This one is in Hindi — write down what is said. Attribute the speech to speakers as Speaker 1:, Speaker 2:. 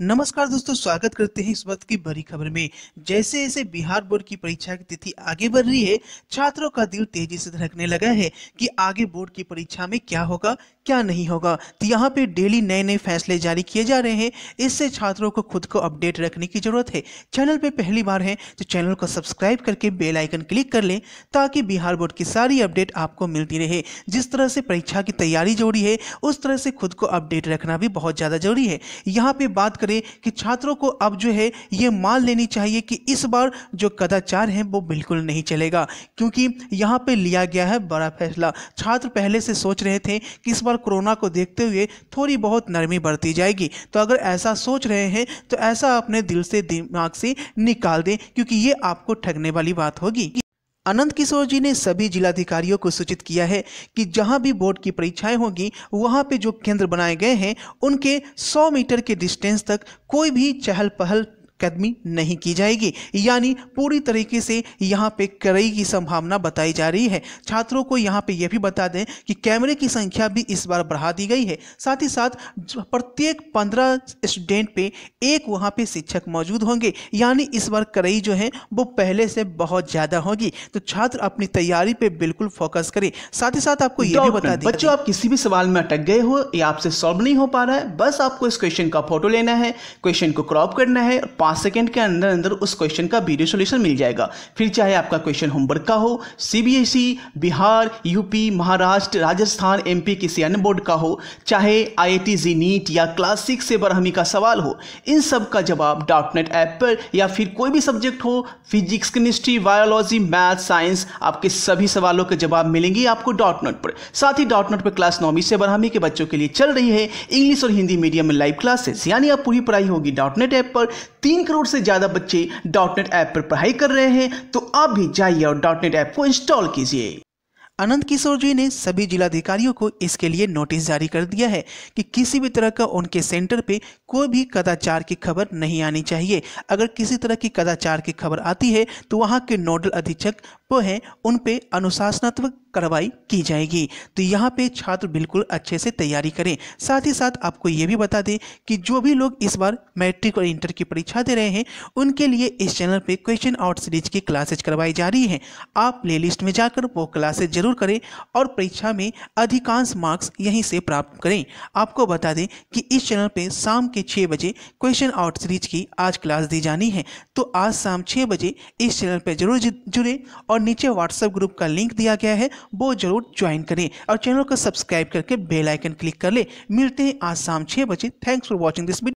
Speaker 1: नमस्कार दोस्तों स्वागत करते हैं इस वक्त की बड़ी खबर में जैसे जैसे बिहार बोर्ड की परीक्षा की तिथि आगे बढ़ रही है छात्रों का दिल तेजी से धड़कने लगा है कि आगे बोर्ड की परीक्षा में क्या होगा क्या नहीं होगा तो यहाँ पे डेली नए नए फैसले जारी किए जा रहे हैं इससे छात्रों को खुद को अपडेट रखने की जरूरत है चैनल पर पहली बार है तो चैनल को सब्सक्राइब करके बेलाइकन क्लिक कर लें ताकि बिहार बोर्ड की सारी अपडेट आपको मिलती रहे जिस तरह से परीक्षा की तैयारी जरूरी है उस तरह से खुद को अपडेट रखना भी बहुत ज़्यादा जरूरी है यहाँ पे बात कर करें कि छात्रों को अब जो है ये मान लेनी चाहिए कि इस बार जो कदाचार है वो बिल्कुल नहीं चलेगा क्योंकि यहाँ पे लिया गया है बड़ा फैसला छात्र पहले से सोच रहे थे कि इस बार कोरोना को देखते हुए थोड़ी बहुत नरमी बढ़ती जाएगी तो अगर ऐसा सोच रहे हैं तो ऐसा अपने दिल से दिमाग से निकाल दें क्योंकि ये आपको ठगने वाली बात होगी अनंत किशोर जी ने सभी जिलाधिकारियों को सूचित किया है कि जहां भी बोर्ड की परीक्षाएं होंगी वहां पे जो केंद्र बनाए गए हैं उनके 100 मीटर के डिस्टेंस तक कोई भी चहल पहल कदमी नहीं की जाएगी यानी पूरी तरीके से यहाँ पे कड़ई की संभावना बताई जा रही है छात्रों को यहाँ पे यह भी बता दें कि कैमरे की संख्या भी इस बार बढ़ा दी गई है साथ ही साथ प्रत्येक पंद्रह स्टूडेंट पे एक वहाँ पे शिक्षक मौजूद होंगे यानी इस बार कड़ई जो है वो पहले से बहुत ज़्यादा होगी तो छात्र अपनी तैयारी पर बिल्कुल फोकस करें साथ ही साथ आपको ये भी बता दें बच्चों आप किसी भी सवाल में अटक गए हो या आपसे सॉल्व नहीं हो पा रहा है बस आपको इस क्वेश्चन का फोटो लेना है क्वेश्चन को क्रॉप करना है पाँच सेकेंड के अंदर अंदर उस क्वेश्चन का वीडियो सोल्यूशन मिल जाएगा फिर चाहे आपका क्वेश्चन होमवर्क का हो C e, Bihar UP Maharashtra Rajasthan एम किसी अन्य बोर्ड का हो चाहे आई जी नीट या क्लास सिक्स से बरहमी का सवाल हो इन सब का जवाब डॉटनेट ऐप पर या फिर कोई भी सब्जेक्ट हो physics chemistry biology math science आपके सभी सवालों के जवाब मिलेंगे आपको डॉटनेट पर साथ ही डॉटनेट पर क्लास नौवीं से बरहमी के बच्चों के लिए चल रही है इंग्लिश और हिंदी मीडियम में लाइव क्लासेस यानी आप पूरी पढ़ाई होगी डॉटनेट ऐप पर तीन तीन करोड़ से ज़्यादा बच्चे डॉटनेट ऐप पर पढ़ाई कर रहे हैं तो आप भी जाइए और डॉटनेट ऐप को इंस्टॉल कीजिए अनंत किशोर जी ने सभी जिलाधिकारियों को इसके लिए नोटिस जारी कर दिया है कि किसी भी तरह का उनके सेंटर पे कोई भी कदाचार की खबर नहीं आनी चाहिए अगर किसी तरह की कदाचार की खबर आती है तो वहाँ के नोडल अधीक्षक वो हैं उन पे अनुशासनात्मक कार्रवाई की जाएगी तो यहाँ पे छात्र बिल्कुल अच्छे से तैयारी करें साथ ही साथ आपको ये भी बता दें कि जो भी लोग इस बार मैट्रिक और इंटर की परीक्षा दे रहे हैं उनके लिए इस चैनल पे क्वेश्चन आउट सीरीज की क्लासेज करवाई जा रही हैं आप प्ले लिस्ट में जाकर वो क्लासेज जरूर करें और परीक्षा में अधिकांश मार्क्स यहीं से प्राप्त करें आपको बता दें कि इस चैनल पर शाम के छः बजे क्वेश्चन आउट सीरीज की आज क्लास दी जानी है तो आज शाम छः बजे इस चैनल पर जरूर जुड़ें और और नीचे व्हाट्सएप ग्रुप का लिंक दिया गया है वो जरूर ज्वाइन करें और चैनल को सब्सक्राइब करके बेलाइकन क्लिक कर ले मिलते हैं आज शाम छः बजे thanks for watching this video